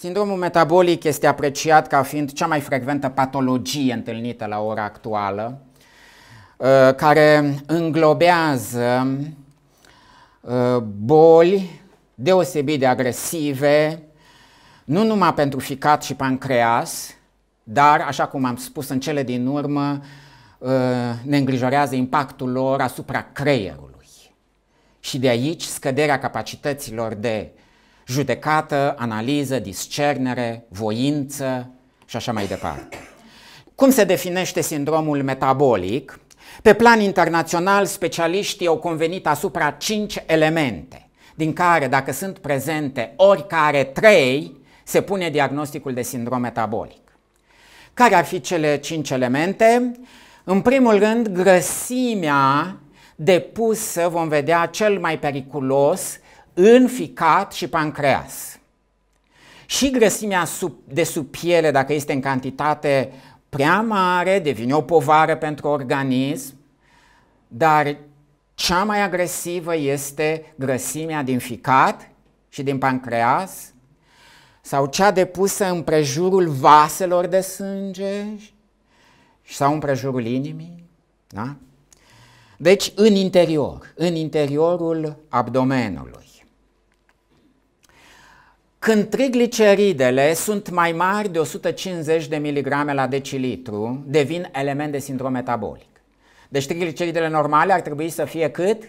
Sindromul metabolic este apreciat ca fiind cea mai frecventă patologie întâlnită la ora actuală, uh, care înglobează uh, boli deosebit de agresive, nu numai pentru ficat și pancreas, dar, așa cum am spus în cele din urmă, uh, ne îngrijorează impactul lor asupra creierului. Și de aici scăderea capacităților de judecată, analiză, discernere, voință și așa mai departe. Cum se definește sindromul metabolic? Pe plan internațional, specialiștii au convenit asupra cinci elemente, din care, dacă sunt prezente oricare trei, se pune diagnosticul de sindrom metabolic. Care ar fi cele cinci elemente? În primul rând, grăsimea depusă, vom vedea, cel mai periculos în ficat și pancreas. Și grăsimea de sub piele, dacă este în cantitate prea mare, devine o povară pentru organism, dar cea mai agresivă este grăsimea din ficat și din pancreas sau cea depusă în prejurul vaselor de sânge sau în prejurul inimii. Da? Deci în interior, în interiorul abdomenului. Când trigliceridele sunt mai mari de 150 de mg la decilitru, devin element de sindrom metabolic. Deci trigliceridele normale ar trebui să fie cât?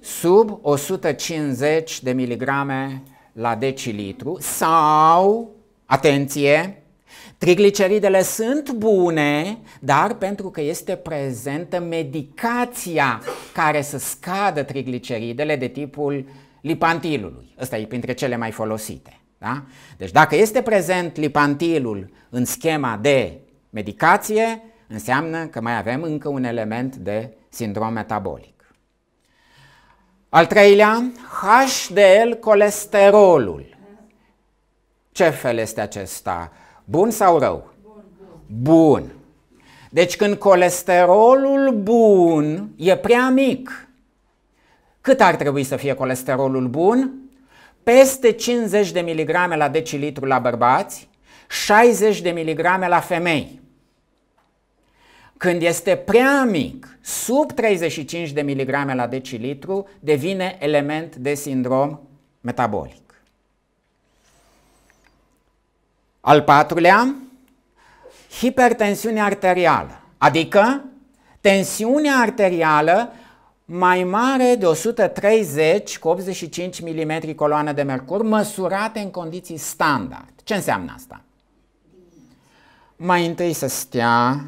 Sub 150 de miligrame la decilitru sau, atenție, trigliceridele sunt bune, dar pentru că este prezentă medicația care să scadă trigliceridele de tipul lipantilului. Ăsta e printre cele mai folosite. Da? Deci dacă este prezent lipantilul în schema de medicație, înseamnă că mai avem încă un element de sindrom metabolic. Al treilea, HDL colesterolul. Ce fel este acesta? Bun sau rău? Bun. bun. Deci când colesterolul bun e prea mic, cât ar trebui să fie colesterolul bun? Peste 50 de miligrame la decilitru la bărbați, 60 de miligrame la femei. Când este prea mic, sub 35 de miligrame la decilitru, devine element de sindrom metabolic. Al patrulea, hipertensiune arterială, adică tensiunea arterială mai mare de 130 cu 85 mm coloană de mercur măsurate în condiții standard. Ce înseamnă asta? Mai întâi să stea,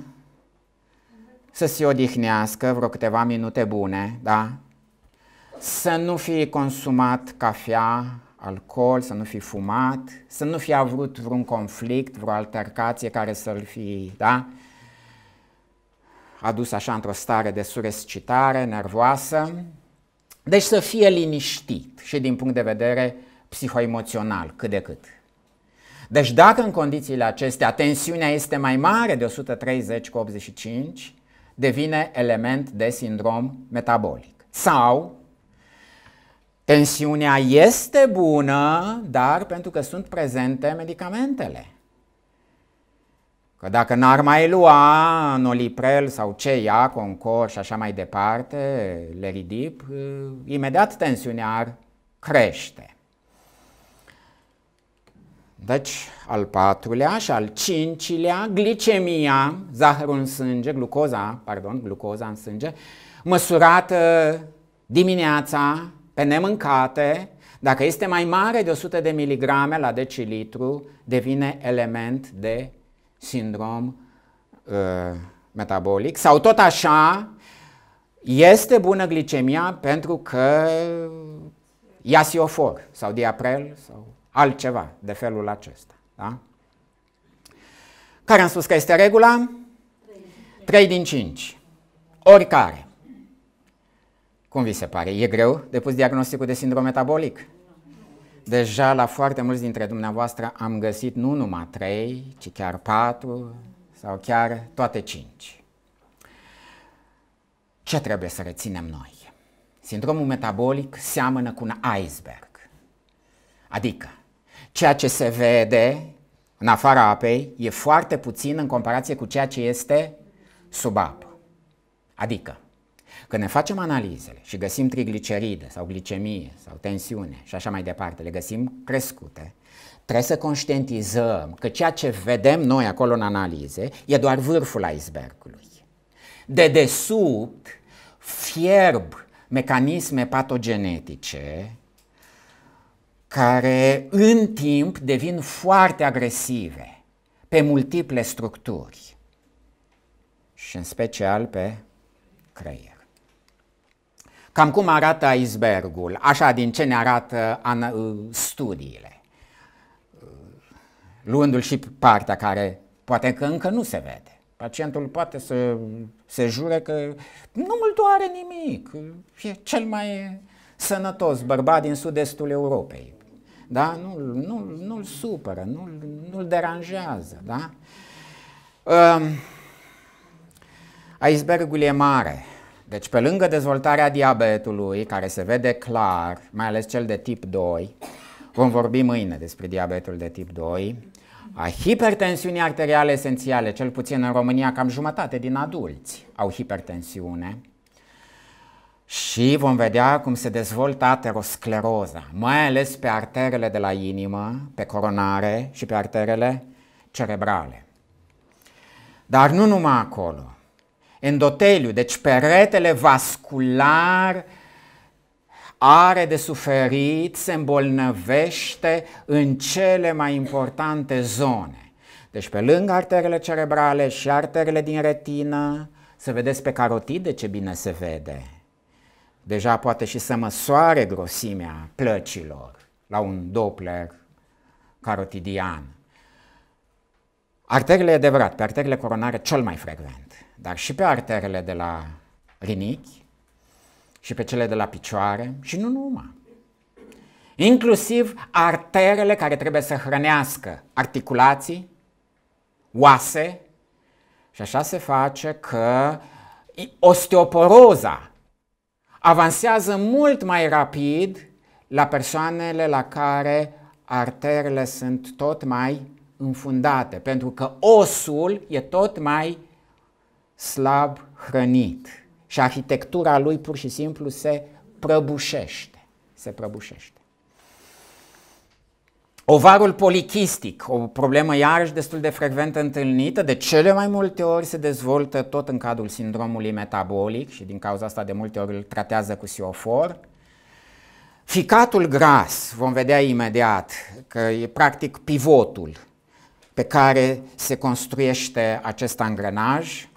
să se odihnească vreo câteva minute bune, da? Să nu fi consumat cafea, alcool, să nu fi fumat, să nu fi avut vreun conflict, vreo altercație care să-l fi, da? adus așa într-o stare de surescitare, nervoasă. Deci să fie liniștit și din punct de vedere psihoemoțional, cât de cât. Deci dacă în condițiile acestea tensiunea este mai mare de 130 cu 85, devine element de sindrom metabolic. Sau tensiunea este bună, dar pentru că sunt prezente medicamentele. Că dacă n-ar mai lua Noliprel sau ce ia, Concor și așa mai departe, Leridip, eh, imediat tensiunea ar crește. Deci, al patrulea și al cincilea, glicemia, zahărul în sânge, glucoza, pardon, glucoza în sânge, măsurată dimineața, pe nemâncate, dacă este mai mare de 100 de miligrame la decilitru, devine element de sindrom uh, metabolic. Sau tot așa, este bună glicemia pentru că siofor sau diaprel sau altceva de felul acesta. Da? Care am spus că este regula? 3 din 5. Oricare. Cum vi se pare? E greu de pus diagnosticul de sindrom metabolic? Deja la foarte mulți dintre dumneavoastră am găsit nu numai trei, ci chiar patru sau chiar toate cinci. Ce trebuie să reținem noi? Sindromul metabolic seamănă cu un iceberg. Adică, ceea ce se vede în afara apei e foarte puțin în comparație cu ceea ce este sub apă. Adică, când ne facem analizele și găsim trigliceride sau glicemie sau tensiune și așa mai departe, le găsim crescute, trebuie să conștientizăm că ceea ce vedem noi acolo în analize e doar vârful icebergului. De desubt fierb mecanisme patogenetice care în timp devin foarte agresive pe multiple structuri și în special pe creier. Cam cum arată icebergul, așa din ce ne arată uh, studiile, uh, luându-l și partea care poate că încă nu se vede. Pacientul poate să se jure că nu mult doare nimic, uh, e cel mai sănătos bărbat din sud-estul Europei. Da? Nu, nu, nu-l supără, nu, nu-l deranjează. Da? Um, icebergul e mare deci pe lângă dezvoltarea diabetului, care se vede clar, mai ales cel de tip 2, vom vorbi mâine despre diabetul de tip 2, a hipertensiunii arteriale esențiale, cel puțin în România cam jumătate din adulți au hipertensiune, și vom vedea cum se dezvoltă ateroscleroza, mai ales pe arterele de la inimă, pe coronare și pe arterele cerebrale. Dar nu numai acolo endoteliu, deci peretele vascular are de suferit, se îmbolnăvește în cele mai importante zone. Deci pe lângă arterele cerebrale și arterele din retină, să vedeți pe carotide ce bine se vede. Deja poate și să măsoare grosimea plăcilor la un Doppler carotidian. Arterele, e adevărat, pe arterele coronare cel mai frecvent dar și pe arterele de la rinichi și pe cele de la picioare și nu numai. Inclusiv arterele care trebuie să hrănească articulații, oase și așa se face că osteoporoza avansează mult mai rapid la persoanele la care arterele sunt tot mai înfundate, pentru că osul e tot mai slab hrănit și arhitectura lui pur și simplu se prăbușește. Se prăbușește. Ovarul polichistic, o problemă iarăși destul de frecvent întâlnită, de cele mai multe ori se dezvoltă tot în cadrul sindromului metabolic și din cauza asta de multe ori îl tratează cu siofor. Ficatul gras, vom vedea imediat că e practic pivotul pe care se construiește acest angrenaj.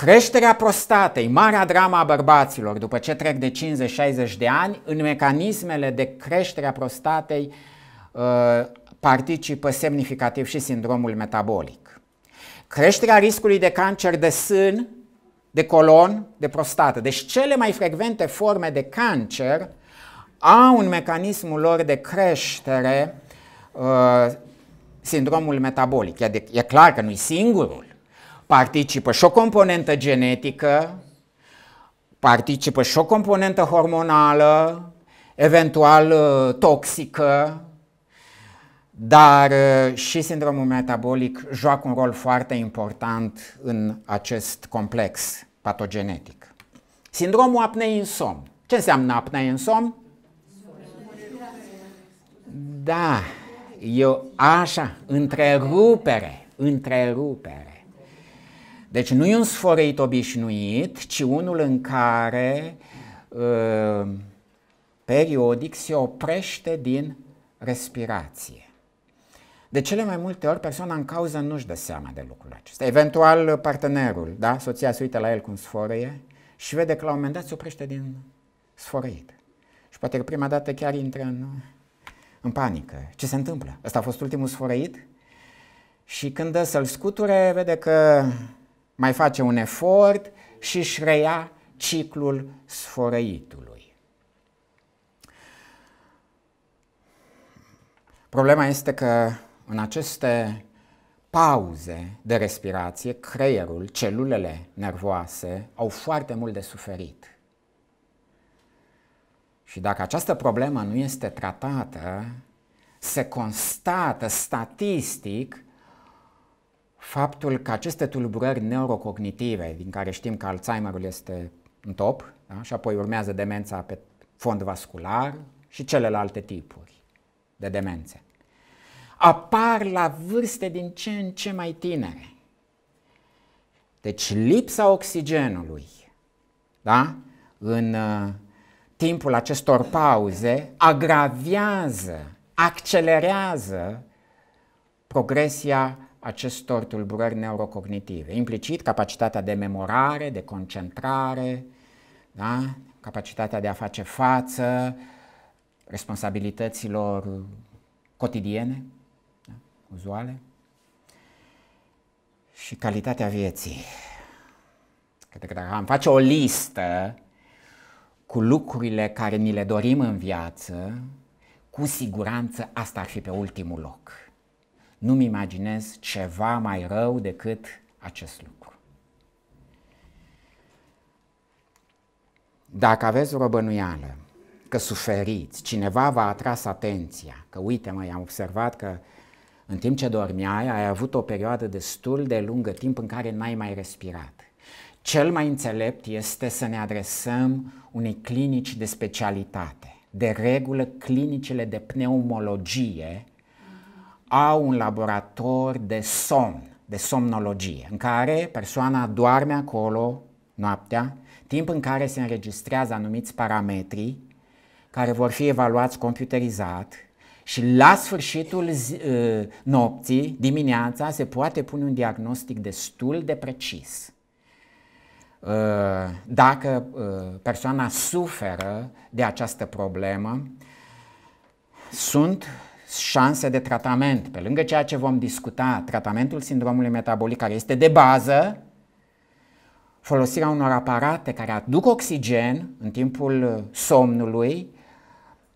Creșterea prostatei, marea drama a bărbaților după ce trec de 50-60 de ani, în mecanismele de creștere a prostatei uh, participă semnificativ și sindromul metabolic. Creșterea riscului de cancer de sân, de colon, de prostată. Deci cele mai frecvente forme de cancer au un mecanismul lor de creștere uh, sindromul metabolic. E, de, e clar că nu-i singurul, participă și o componentă genetică, participă și o componentă hormonală, eventual uh, toxică, dar uh, și sindromul metabolic joacă un rol foarte important în acest complex patogenetic. Sindromul apnei în somn. Ce înseamnă apnei în somn? Da, eu așa, întrerupere, întrerupere. Deci nu e un sfărăit obișnuit, ci unul în care uh, periodic se oprește din respirație. De cele mai multe ori, persoana în cauză nu-și dă seama de lucrul acesta. Eventual, partenerul, da? soția se uită la el cum sfărăie și vede că la un moment dat se oprește din sfărăit. Și poate că prima dată chiar intră în, în panică. Ce se întâmplă? Ăsta a fost ultimul sfărăit? Și când dă să-l scuture, vede că mai face un efort și își reia ciclul sfărăitului. Problema este că în aceste pauze de respirație, creierul, celulele nervoase au foarte mult de suferit. Și dacă această problemă nu este tratată, se constată statistic faptul că aceste tulburări neurocognitive, din care știm că Alzheimerul este în top, da? și apoi urmează demența pe fond vascular și celelalte tipuri de demențe, apar la vârste din ce în ce mai tinere. Deci lipsa oxigenului da? în uh, timpul acestor pauze agravează, accelerează progresia acestor tulburări neurocognitive. Implicit capacitatea de memorare, de concentrare, da? capacitatea de a face față responsabilităților cotidiene, da? uzuale, și calitatea vieții. Cred că dacă am face o listă cu lucrurile care ni le dorim în viață, cu siguranță asta ar fi pe ultimul loc nu-mi imaginez ceva mai rău decât acest lucru. Dacă aveți vreo bănuială că suferiți, cineva v-a atras atenția, că uite mă, am observat că în timp ce dormeai ai avut o perioadă destul de lungă timp în care n-ai mai respirat. Cel mai înțelept este să ne adresăm unei clinici de specialitate. De regulă, clinicile de pneumologie au un laborator de somn, de somnologie, în care persoana doarme acolo noaptea, timp în care se înregistrează anumiți parametri care vor fi evaluați computerizat și la sfârșitul zi, ă, nopții, dimineața, se poate pune un diagnostic destul de precis ă, dacă ă, persoana suferă de această problemă, sunt șanse de tratament, pe lângă ceea ce vom discuta, tratamentul sindromului metabolic care este de bază, folosirea unor aparate care aduc oxigen în timpul uh, somnului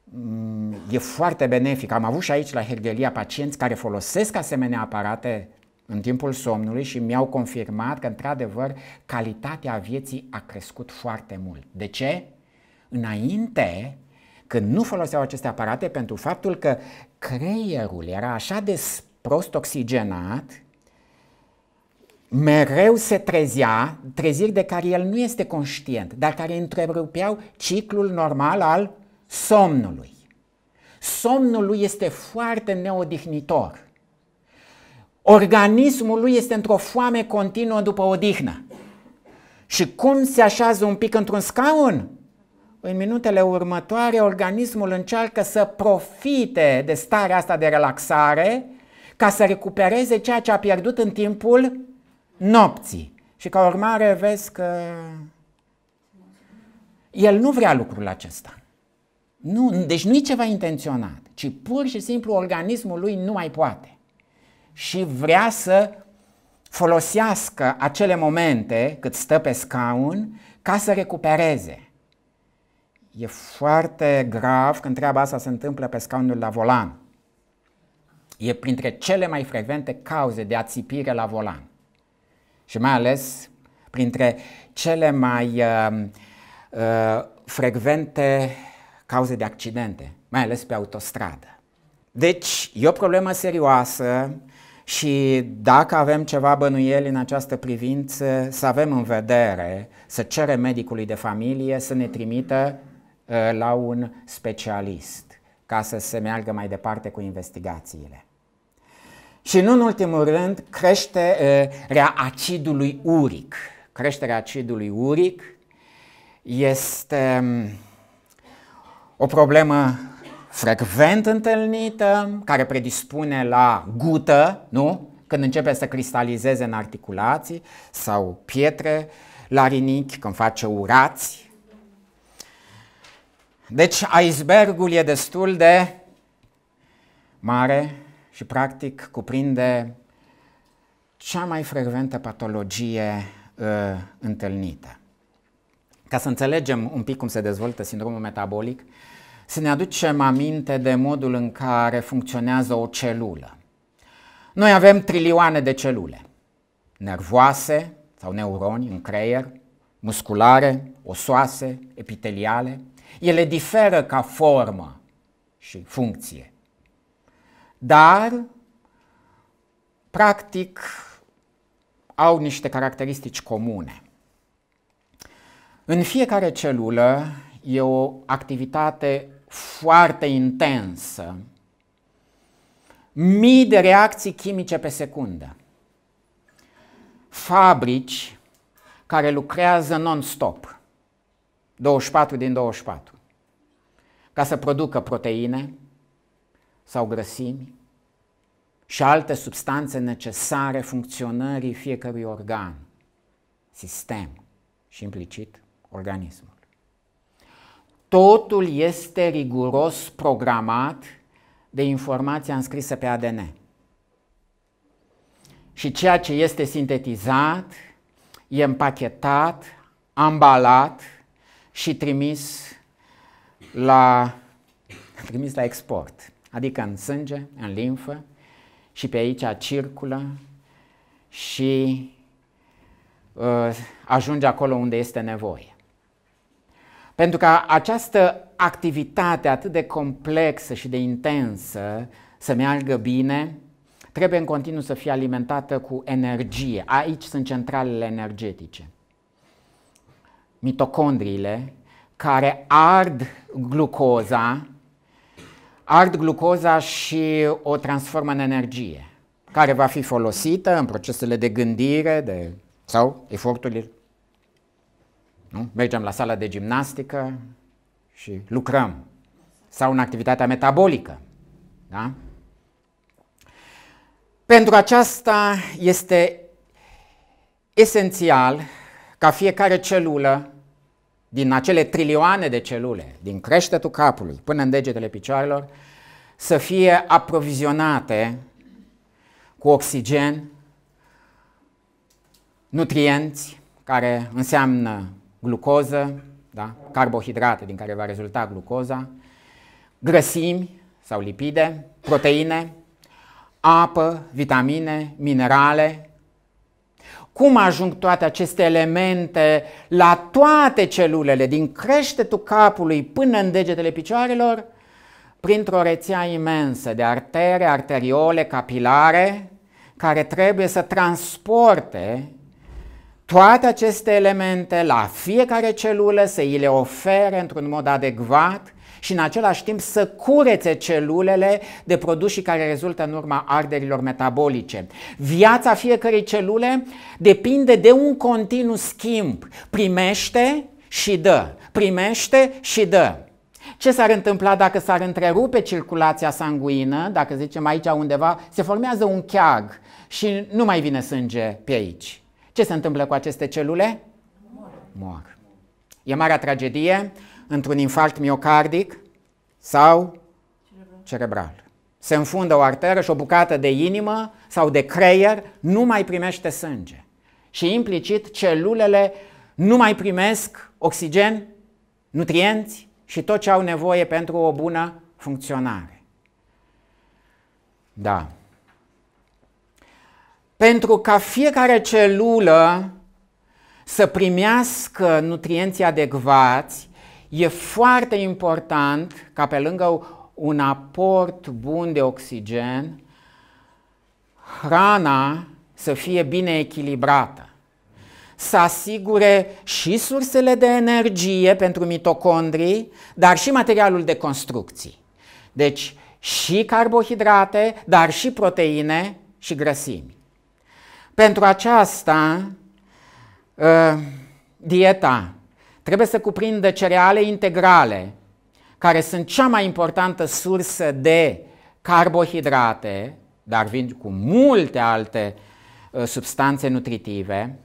mm, e foarte benefic. Am avut și aici la Hergelia pacienți care folosesc asemenea aparate în timpul somnului și mi-au confirmat că, într-adevăr, calitatea vieții a crescut foarte mult. De ce? Înainte, când nu foloseau aceste aparate, pentru faptul că creierul era așa de prost oxigenat, mereu se trezea, treziri de care el nu este conștient, dar care întrerupeau ciclul normal al somnului. Somnul lui este foarte neodihnitor. Organismul lui este într-o foame continuă după odihnă. Și cum se așează un pic într-un scaun? în minutele următoare organismul încearcă să profite de starea asta de relaxare ca să recupereze ceea ce a pierdut în timpul nopții. Și ca urmare vezi că el nu vrea lucrul acesta. Nu, deci nu e ceva intenționat, ci pur și simplu organismul lui nu mai poate. Și vrea să folosească acele momente cât stă pe scaun ca să recupereze. E foarte grav când treaba asta se întâmplă pe scaunul la volan. E printre cele mai frecvente cauze de ațipire la volan. Și mai ales printre cele mai uh, uh, frecvente cauze de accidente, mai ales pe autostradă. Deci, e o problemă serioasă și dacă avem ceva bănuieli în această privință, să avem în vedere, să cerem medicului de familie să ne trimită Ă, la un specialist ca să se meargă mai departe cu investigațiile. Și nu în ultimul rând, creșterea ă, acidului uric. Creșterea acidului uric este o problemă frecvent întâlnită, care predispune la gută, nu? Când începe să cristalizeze în articulații sau pietre la rinichi, când face urați, deci icebergul e destul de mare și practic cuprinde cea mai frecventă patologie uh, întâlnită. Ca să înțelegem un pic cum se dezvoltă sindromul metabolic, să ne aducem aminte de modul în care funcționează o celulă. Noi avem trilioane de celule nervoase sau neuroni în creier, musculare, osoase, epiteliale, ele diferă ca formă și funcție. Dar, practic, au niște caracteristici comune. În fiecare celulă e o activitate foarte intensă, mii de reacții chimice pe secundă, fabrici care lucrează non-stop 24 din 24, ca să producă proteine sau grăsimi și alte substanțe necesare funcționării fiecărui organ, sistem și implicit organismul. Totul este riguros programat de informația înscrisă pe ADN. Și ceea ce este sintetizat, e împachetat, ambalat și trimis la, trimis la export, adică în sânge, în limfă și pe aici circulă și uh, ajunge acolo unde este nevoie. Pentru că această activitate atât de complexă și de intensă să meargă bine, trebuie în continuu să fie alimentată cu energie. Aici sunt centralele energetice mitocondriile, care ard glucoza, ard glucoza și o transformă în energie, care va fi folosită în procesele de gândire de, sau eforturile. Nu? Mergem la sala de gimnastică și lucrăm. Sau în activitatea metabolică. Da? Pentru aceasta este esențial ca fiecare celulă din acele trilioane de celule, din creștetul capului până în degetele picioarelor, să fie aprovizionate cu oxigen, nutrienți, care înseamnă glucoză, da? carbohidrate din care va rezulta glucoza, grăsimi sau lipide, proteine, apă, vitamine, minerale, cum ajung toate aceste elemente la toate celulele, din creștetul capului până în degetele picioarelor? Printr-o rețea imensă de artere, arteriole, capilare, care trebuie să transporte toate aceste elemente la fiecare celulă, să îi le ofere într-un mod adecvat și în același timp să curețe celulele de produși care rezultă în urma arderilor metabolice. Viața fiecărei celule depinde de un continuu schimb. Primește și dă, primește și dă. Ce s-ar întâmpla dacă s-ar întrerupe circulația sanguină, dacă zicem aici undeva, se formează un cheag și nu mai vine sânge pe aici? Ce se întâmplă cu aceste celule? Mor. Mor. E marea tragedie într-un infarct miocardic sau cerebral. Se înfundă o arteră și o bucată de inimă sau de creier nu mai primește sânge. Și implicit celulele nu mai primesc oxigen, nutrienți și tot ce au nevoie pentru o bună funcționare. Da. Pentru ca fiecare celulă să primească nutrienții adecvați, E foarte important ca pe lângă un aport bun de oxigen, hrana să fie bine echilibrată. Să asigure și sursele de energie pentru mitocondrii, dar și materialul de construcții. Deci și carbohidrate, dar și proteine și grăsimi. Pentru aceasta, ă, dieta trebuie să cuprindă cereale integrale, care sunt cea mai importantă sursă de carbohidrate, dar vin cu multe alte uh, substanțe nutritive.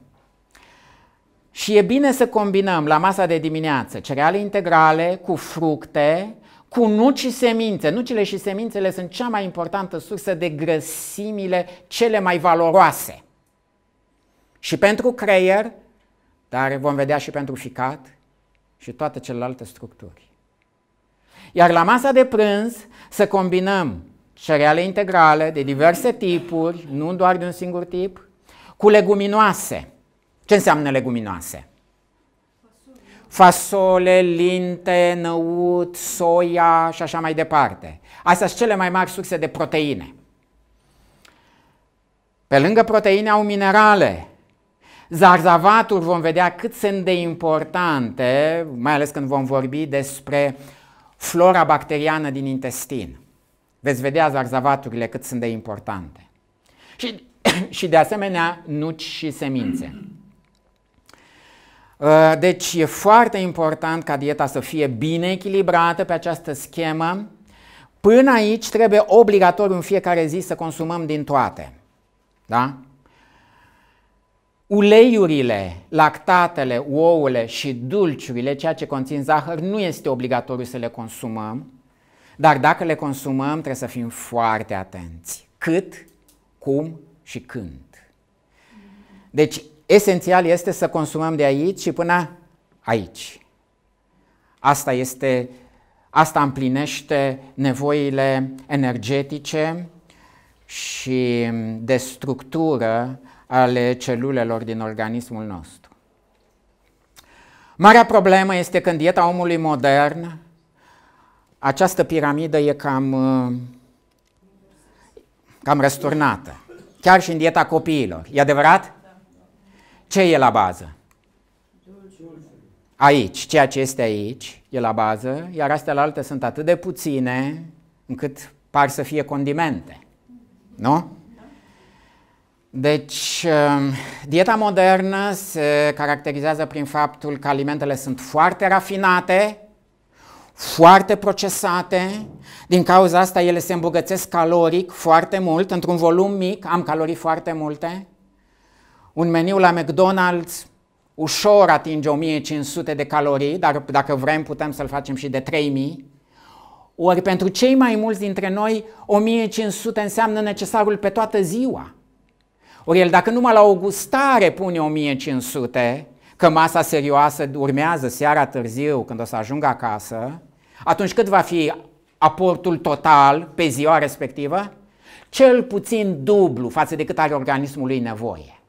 Și e bine să combinăm la masa de dimineață cereale integrale cu fructe, cu nuci și semințe. Nucile și semințele sunt cea mai importantă sursă de grăsimile cele mai valoroase. Și pentru creier dar vom vedea și pentru ficat și toate celelalte structuri. Iar la masa de prânz să combinăm cereale integrale de diverse tipuri, nu doar de un singur tip, cu leguminoase. Ce înseamnă leguminoase? Fasole, linte, năut, soia și așa mai departe. Astea sunt cele mai mari surse de proteine. Pe lângă proteine au minerale, zarzavaturi vom vedea cât sunt de importante, mai ales când vom vorbi despre flora bacteriană din intestin. Veți vedea zarzavaturile cât sunt de importante. Și, și de asemenea nuci și semințe. Uh, deci e foarte important ca dieta să fie bine echilibrată pe această schemă. Până aici trebuie obligatoriu în fiecare zi să consumăm din toate. Da? Uleiurile, lactatele, ouăle și dulciurile, ceea ce conțin zahăr, nu este obligatoriu să le consumăm, dar dacă le consumăm trebuie să fim foarte atenți. Cât, cum și când. Deci, esențial este să consumăm de aici și până aici. Asta este asta împlinește nevoile energetice și de structură ale celulelor din organismul nostru. Marea problemă este că în dieta omului modern această piramidă e cam, uh, cam răsturnată. Chiar și în dieta copiilor. E adevărat? Ce e la bază? Aici, ceea ce este aici e la bază, iar astea la alte sunt atât de puține încât par să fie condimente. Nu? Deci, ehm, dieta modernă se caracterizează prin faptul că alimentele sunt foarte rafinate, foarte procesate, din cauza asta ele se îmbogățesc caloric foarte mult, într-un volum mic, am calorii foarte multe. Un meniu la McDonald's ușor atinge 1500 de calorii, dar dacă vrem putem să-l facem și de 3000. Ori pentru cei mai mulți dintre noi, 1500 înseamnă necesarul pe toată ziua. Ori el dacă numai la o gustare pune 1500, că masa serioasă urmează seara târziu când o să ajungă acasă, atunci cât va fi aportul total pe ziua respectivă? Cel puțin dublu față de cât are organismul lui nevoie.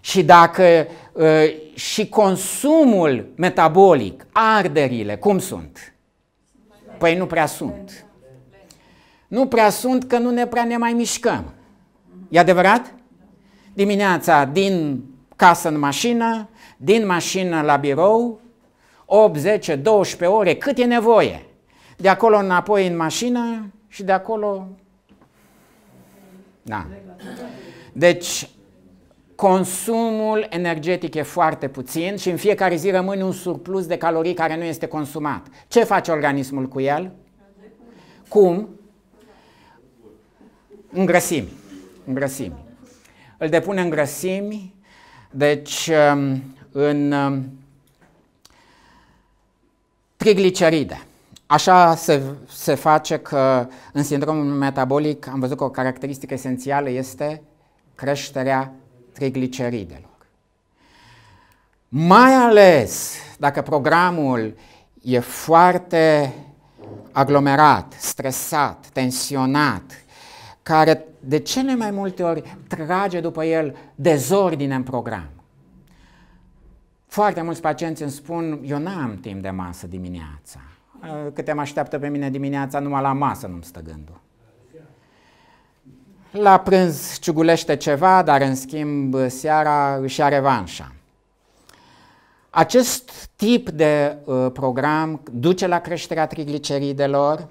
Și dacă uh, și consumul metabolic, arderile, cum sunt? Păi nu prea sunt. Nu prea sunt că nu ne prea ne mai mișcăm. E adevărat? Dimineața din casă în mașină, din mașină la birou, 8, 10, 12 ore, cât e nevoie. De acolo înapoi în mașină și de acolo... Da. Deci, consumul energetic e foarte puțin și în fiecare zi rămâne un surplus de calorii care nu este consumat. Ce face organismul cu el? Cum? Îngrăsimi în grăsimi. Îl depune în grăsimi, deci um, în um, trigliceride. Așa se, se face că în sindromul metabolic am văzut că o caracteristică esențială este creșterea trigliceridelor. Mai ales dacă programul e foarte aglomerat, stresat, tensionat, care de cele mai multe ori trage după el dezordine în program. Foarte mulți pacienți îmi spun, eu n-am timp de masă dimineața. Câte mă așteaptă pe mine dimineața, numai la masă nu-mi stă gândul. La prânz ciugulește ceva, dar în schimb seara își are revanșa. Acest tip de uh, program duce la creșterea trigliceridelor,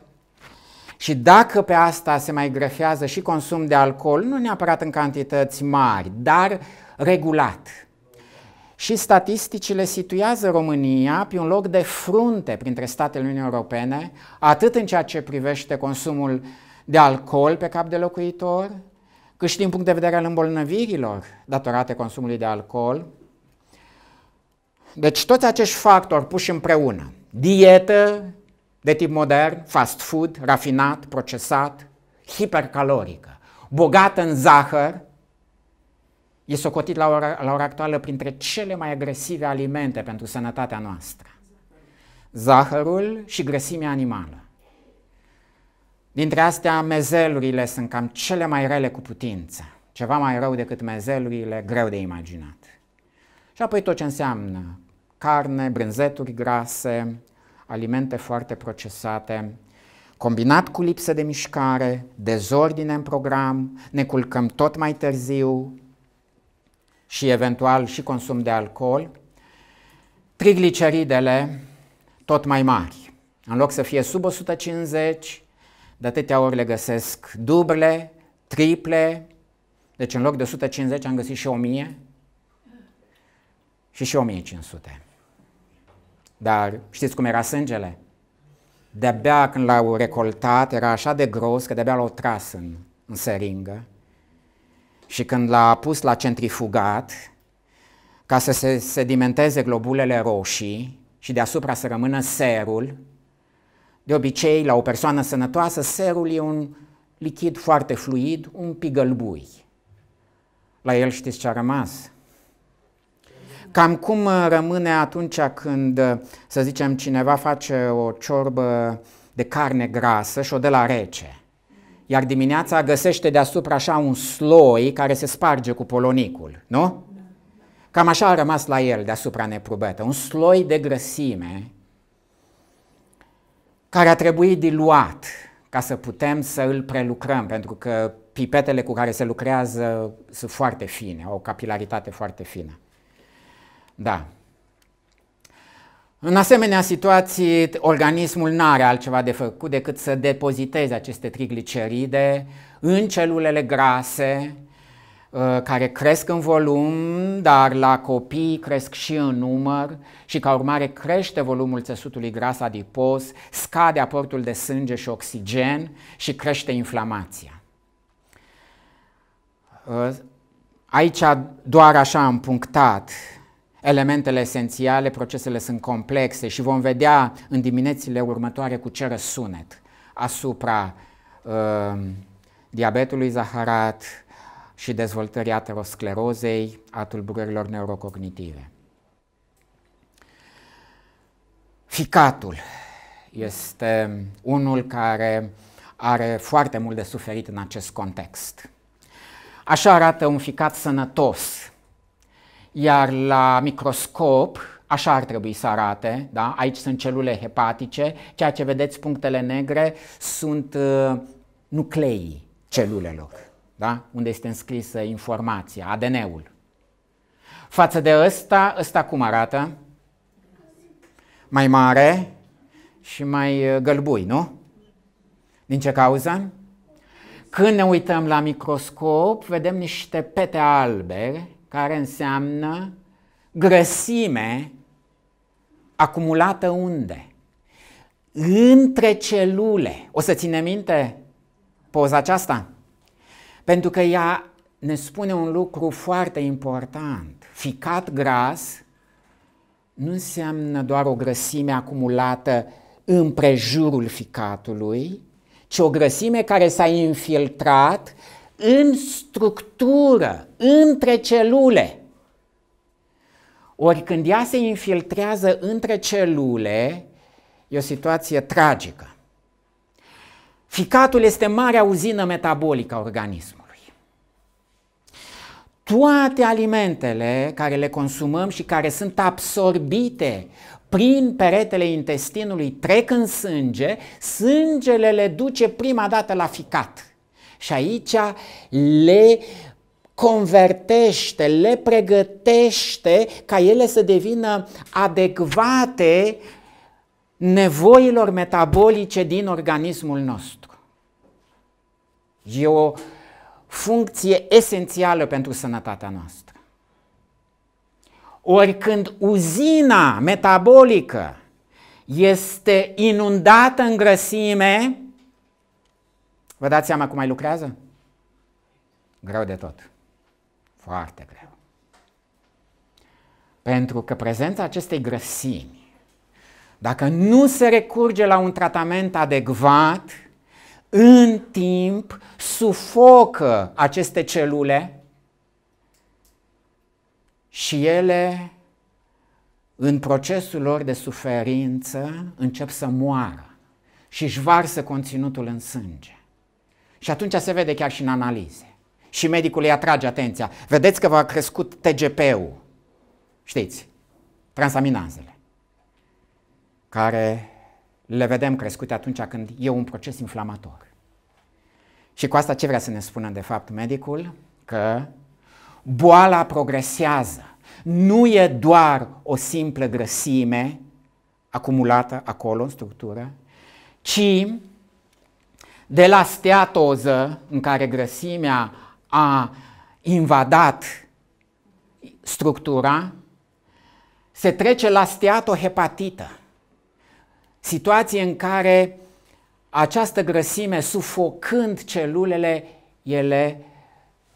și dacă pe asta se mai grefează și consum de alcool, nu neapărat în cantități mari, dar regulat. Și statisticile situează România pe un loc de frunte printre statele Uniunii Europene, atât în ceea ce privește consumul de alcool pe cap de locuitor, cât și din punct de vedere al îmbolnăvirilor datorate consumului de alcool. Deci toți acești factori puși împreună, dietă, de tip modern, fast food, rafinat, procesat, hipercalorică, bogată în zahăr, e socotit la ora, la ora actuală printre cele mai agresive alimente pentru sănătatea noastră. Zahărul și grăsimea animală. Dintre astea, mezelurile sunt cam cele mai rele cu putință. Ceva mai rău decât mezelurile, greu de imaginat. Și apoi tot ce înseamnă carne, brânzeturi grase, alimente foarte procesate, combinat cu lipsă de mișcare, dezordine în program, ne culcăm tot mai târziu și eventual și consum de alcool, trigliceridele tot mai mari. În loc să fie sub 150, de atâtea ori le găsesc duble, triple, deci în loc de 150 am găsit și 1000 și și 1500. Dar știți cum era sângele? De-abia când l-au recoltat, era așa de gros că de-abia l-au tras în, în seringă. Și când l-a pus la centrifugat, ca să se sedimenteze globulele roșii și deasupra să rămână serul, de obicei, la o persoană sănătoasă, serul e un lichid foarte fluid, un pic gălbui. La el știți ce a rămas? Cam cum uh, rămâne atunci când, uh, să zicem, cineva face o ciorbă de carne grasă și o de la rece, iar dimineața găsește deasupra așa un sloi care se sparge cu polonicul, nu? Cam așa a rămas la el deasupra neprubătă, un sloi de grăsime care a trebuit diluat ca să putem să îl prelucrăm, pentru că pipetele cu care se lucrează sunt foarte fine, au o capilaritate foarte fină. Da. În asemenea situații, organismul nu are altceva de făcut decât să depoziteze aceste trigliceride în celulele grase, uh, care cresc în volum, dar la copii cresc și în număr și ca urmare crește volumul țesutului gras adipos, scade aportul de sânge și oxigen și crește inflamația. Uh, aici doar așa am punctat elementele esențiale, procesele sunt complexe și vom vedea în diminețile următoare cu ce răsunet asupra uh, diabetului zaharat și dezvoltării aterosclerozei, a tulburărilor neurocognitive. Ficatul este unul care are foarte mult de suferit în acest context. Așa arată un ficat sănătos, iar la microscop așa ar trebui să arate, da? aici sunt celule hepatice, ceea ce vedeți punctele negre sunt uh, nucleii celulelor, da? unde este înscrisă informația, ADN-ul. Față de ăsta, ăsta cum arată? Mai mare și mai uh, gălbui, nu? Din ce cauză? Când ne uităm la microscop, vedem niște pete albe care înseamnă grăsime acumulată unde? Între celule. O să ține minte poza aceasta? Pentru că ea ne spune un lucru foarte important. Ficat gras nu înseamnă doar o grăsime acumulată în prejurul ficatului, ci o grăsime care s-a infiltrat în structură, între celule. Ori când ea se infiltrează între celule, e o situație tragică. Ficatul este marea uzină metabolică a organismului. Toate alimentele care le consumăm și care sunt absorbite prin peretele intestinului, trec în sânge, sângele le duce prima dată la ficat și aici le convertește, le pregătește ca ele să devină adecvate nevoilor metabolice din organismul nostru. E o funcție esențială pentru sănătatea noastră. Ori când uzina metabolică este inundată în grăsime, Vă dați seama cum mai lucrează? Greu de tot. Foarte greu. Pentru că prezența acestei grăsimi, dacă nu se recurge la un tratament adecvat, în timp sufocă aceste celule și ele, în procesul lor de suferință, încep să moară și își varsă conținutul în sânge. Și atunci se vede chiar și în analize. Și medicul îi atrage atenția. Vedeți că v-a crescut TGP-ul. Știți? Transaminazele. Care le vedem crescute atunci când e un proces inflamator. Și cu asta ce vrea să ne spună de fapt medicul? Că boala progresează. Nu e doar o simplă grăsime acumulată acolo în structură, ci de la steatoză, în care grăsimea a invadat structura, se trece la steatohepatită, situație în care această grăsime, sufocând celulele, ele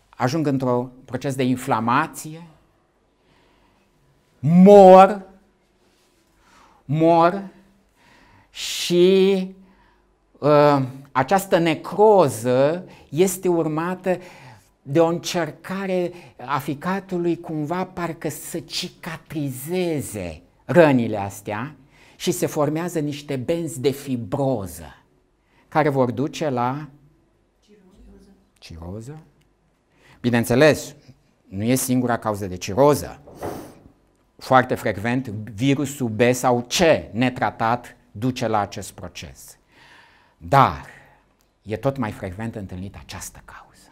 ajung într-un proces de inflamație, mor, mor și Uh, această necroză este urmată de o încercare a ficatului cumva parcă să cicatrizeze rănile astea și se formează niște benzi de fibroză care vor duce la ciroză. Bineînțeles, nu e singura cauză de ciroză. Foarte frecvent, virusul B sau C netratat duce la acest proces. Dar e tot mai frecvent întâlnită această cauză.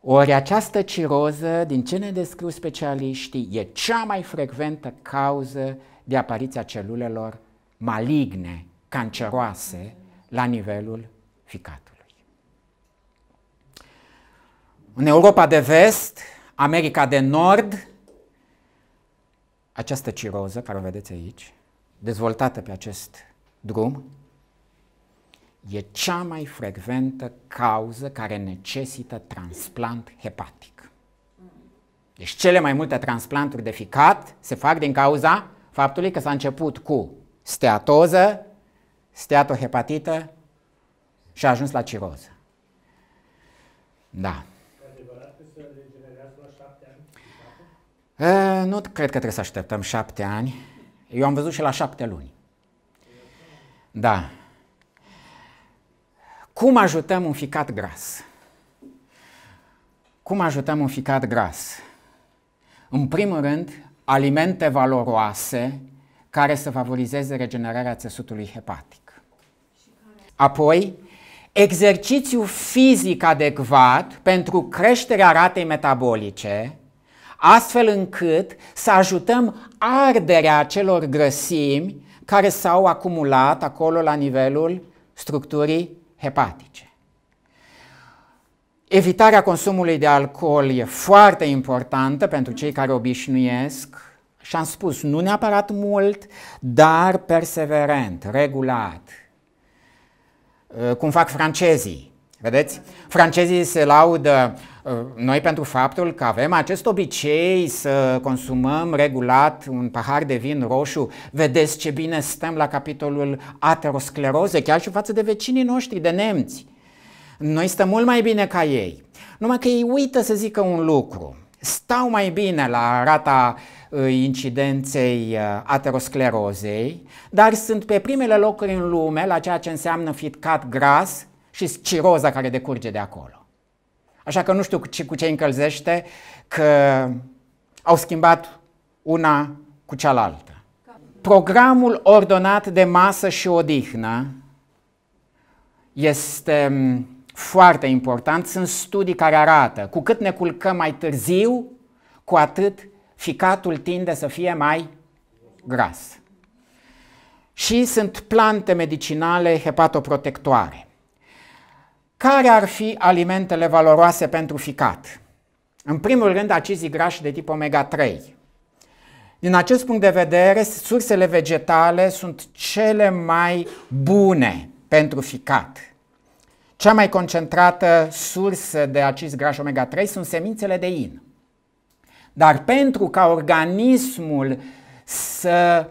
Ori această ciroză, din ce ne descriu specialiștii, e cea mai frecventă cauză de apariția celulelor maligne, canceroase, la nivelul ficatului. În Europa de vest, America de nord, această ciroză, care o vedeți aici, dezvoltată pe acest drum, e cea mai frecventă cauză care necesită transplant hepatic. Deci cele mai multe transplanturi de ficat se fac din cauza faptului că s-a început cu steatoză, steatohepatită și a ajuns la ciroză. Da. E, da. nu cred că trebuie să așteptăm șapte ani. Eu am văzut și la șapte luni. Da. Cum ajutăm un ficat gras? Cum ajutăm un ficat gras? În primul rând, alimente valoroase care să favorizeze regenerarea țesutului hepatic. Apoi, exercițiu fizic adecvat pentru creșterea ratei metabolice, astfel încât să ajutăm arderea acelor grăsimi care s-au acumulat acolo la nivelul structurii hepatice. Evitarea consumului de alcool e foarte importantă pentru cei care obișnuiesc și am spus, nu neapărat mult, dar perseverent, regulat, cum fac francezii Vedeți? Francezii se laudă uh, noi pentru faptul că avem acest obicei să consumăm regulat un pahar de vin roșu. Vedeți ce bine stăm la capitolul ateroscleroze, chiar și față de vecinii noștri, de nemți. Noi stăm mult mai bine ca ei. Numai că ei uită să zică un lucru. Stau mai bine la rata uh, incidenței uh, aterosclerozei, dar sunt pe primele locuri în lume la ceea ce înseamnă ficat gras și ciroza care decurge de acolo. Așa că nu știu cu ce încălzește că au schimbat una cu cealaltă. Programul ordonat de masă și odihnă este foarte important. Sunt studii care arată cu cât ne culcăm mai târziu, cu atât ficatul tinde să fie mai gras. Și sunt plante medicinale hepatoprotectoare. Care ar fi alimentele valoroase pentru ficat? În primul rând, acizii grași de tip omega-3. Din acest punct de vedere, sursele vegetale sunt cele mai bune pentru ficat. Cea mai concentrată sursă de acizi grași omega-3 sunt semințele de in. Dar pentru ca organismul să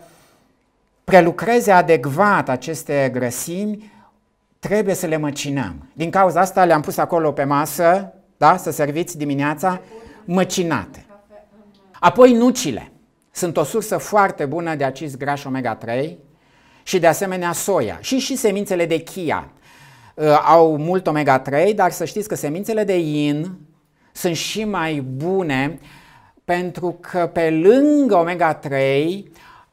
prelucreze adecvat aceste grăsimi, trebuie să le măcinăm. Din cauza asta le-am pus acolo pe masă, da, să serviți dimineața, măcinate. Apoi nucile. Sunt o sursă foarte bună de acest graș omega-3 și de asemenea soia și și semințele de chia uh, au mult omega-3, dar să știți că semințele de in sunt și mai bune pentru că pe lângă omega-3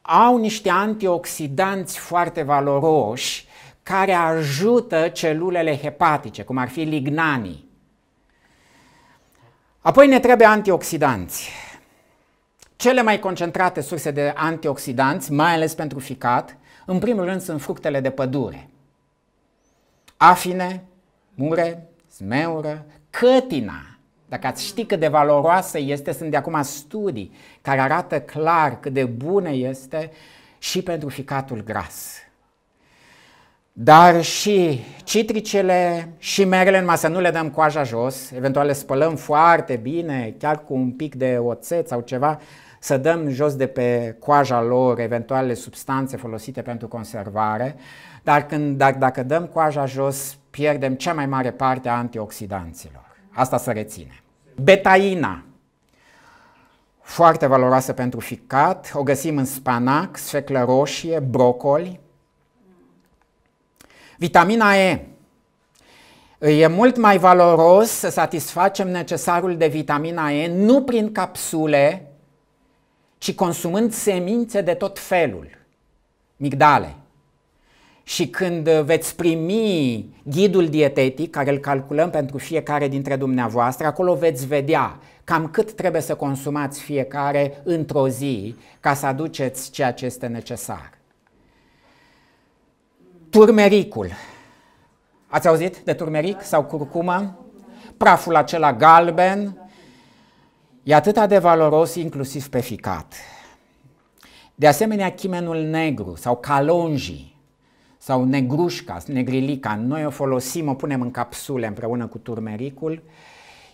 au niște antioxidanți foarte valoroși care ajută celulele hepatice, cum ar fi lignanii. Apoi ne trebuie antioxidanți. Cele mai concentrate surse de antioxidanți, mai ales pentru ficat, în primul rând sunt fructele de pădure. Afine, mure, smeură, cătina, dacă ați ști cât de valoroasă este, sunt de acum studii care arată clar cât de bună este și pentru ficatul gras dar și citricele și merele în masă, nu le dăm coaja jos, eventual le spălăm foarte bine, chiar cu un pic de oțet sau ceva, să dăm jos de pe coaja lor eventuale substanțe folosite pentru conservare, dar, când, dar dacă dăm coaja jos, pierdem cea mai mare parte a antioxidanților. Asta să reține. Betaina, foarte valoroasă pentru ficat, o găsim în spanac, sfeclă roșie, brocoli, Vitamina E. E mult mai valoros să satisfacem necesarul de vitamina E nu prin capsule, ci consumând semințe de tot felul, migdale. Și când veți primi ghidul dietetic, care îl calculăm pentru fiecare dintre dumneavoastră, acolo veți vedea cam cât trebuie să consumați fiecare într-o zi ca să aduceți ceea ce este necesar. Turmericul. Ați auzit de turmeric sau curcuma? Praful acela galben e atât de valoros inclusiv pe ficat. De asemenea, chimenul negru sau calonjii sau negrușca, negrilica, noi o folosim, o punem în capsule împreună cu turmericul,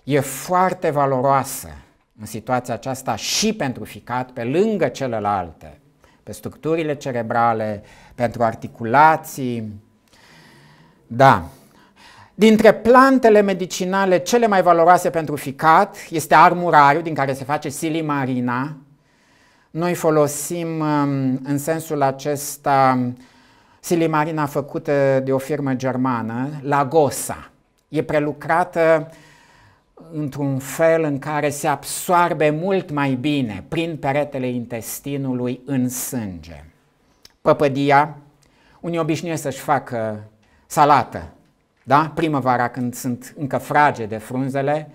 e foarte valoroasă în situația aceasta și pentru ficat, pe lângă celelalte pe structurile cerebrale, pentru articulații. Da. Dintre plantele medicinale cele mai valoroase pentru ficat este armurariu, din care se face silimarina. Noi folosim um, în sensul acesta silimarina făcută de o firmă germană, Lagosa. E prelucrată uh, într-un fel în care se absoarbe mult mai bine prin peretele intestinului în sânge. Păpădia, unii obișnuiesc să-și facă salată, da? primăvara când sunt încă frage de frunzele,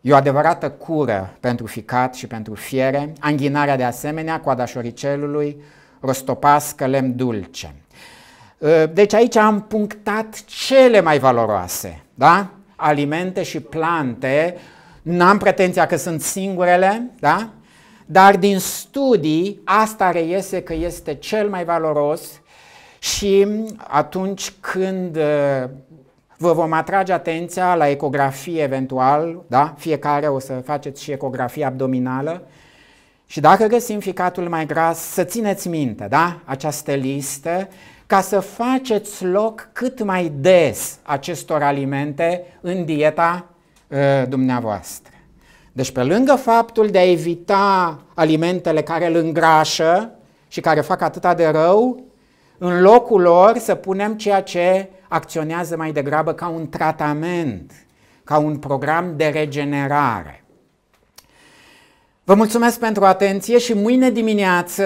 E o adevărată cură pentru ficat și pentru fiere, anghinarea de asemenea, coada șoricelului, rostopască, lemn dulce. Deci aici am punctat cele mai valoroase, da? alimente și plante, n-am pretenția că sunt singurele, da? dar din studii asta reiese că este cel mai valoros și atunci când uh, vă vom atrage atenția la ecografie eventual, da? fiecare o să faceți și ecografie abdominală, și dacă găsim ficatul mai gras, să țineți minte, da? Această listă ca să faceți loc cât mai des acestor alimente în dieta uh, dumneavoastră. Deci pe lângă faptul de a evita alimentele care îl îngrașă și care fac atâta de rău, în locul lor să punem ceea ce acționează mai degrabă ca un tratament, ca un program de regenerare. Vă mulțumesc pentru atenție și mâine dimineață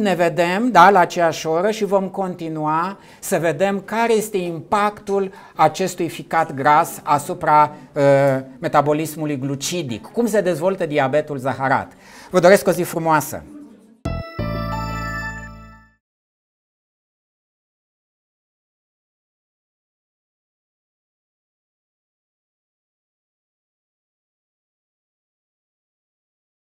ne vedem, da, la aceeași oră și vom continua să vedem care este impactul acestui ficat gras asupra uh, metabolismului glucidic, cum se dezvoltă diabetul zaharat. Vă doresc o zi frumoasă!